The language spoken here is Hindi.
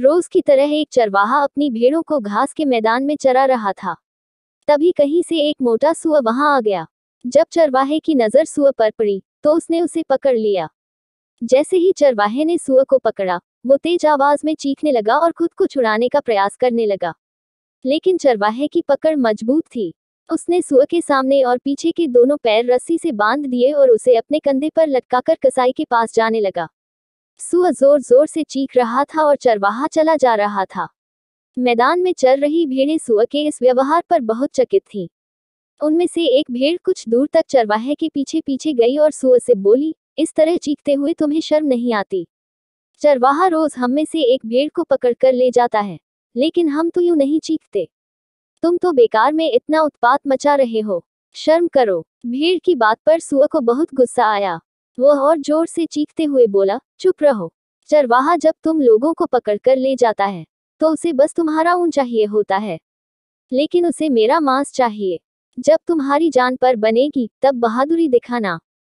रोज की तरह एक चरवाहा अपनी भेड़ों को घास के मैदान में चरा रहा था तभी कहीं से एक मोटा सुअ वहां आ गया जब चरवाहे की नजर सुअ पर पड़ी तो उसने उसे पकड़ लिया जैसे ही चरवाहे ने सुअ को पकड़ा वो तेज आवाज में चीखने लगा और खुद को छुड़ाने का प्रयास करने लगा लेकिन चरवाहे की पकड़ मजबूत थी उसने सुअ के सामने और पीछे के दोनों पैर रस्सी से बांध दिए और उसे अपने कंधे पर लटकाकर कसाई के पास जाने लगा सुअ जोर जोर से चीख रहा था और चरवाहा चला जा रहा था मैदान में चल रही भेड़ें सुअ के इस व्यवहार पर बहुत चकित थीं। उनमें से एक भेड़ कुछ दूर तक चरवाहे के पीछे पीछे गई और सुअ से बोली इस तरह चीखते हुए तुम्हें शर्म नहीं आती चरवाहा रोज हम में से एक भेड़ को पकड़कर ले जाता है लेकिन हम तो यूं नहीं चीखते तुम तो बेकार में इतना उत्पात मचा रहे हो शर्म करो भीड़ की बात पर सुअ को बहुत गुस्सा आया वह और जोर से चीखते हुए बोला चुप रहो चरवाहा जब तुम लोगों को पकड़ कर ले जाता है तो उसे बस तुम्हारा ऊन चाहिए होता है लेकिन उसे मेरा मांस चाहिए जब तुम्हारी जान पर बनेगी तब बहादुरी दिखाना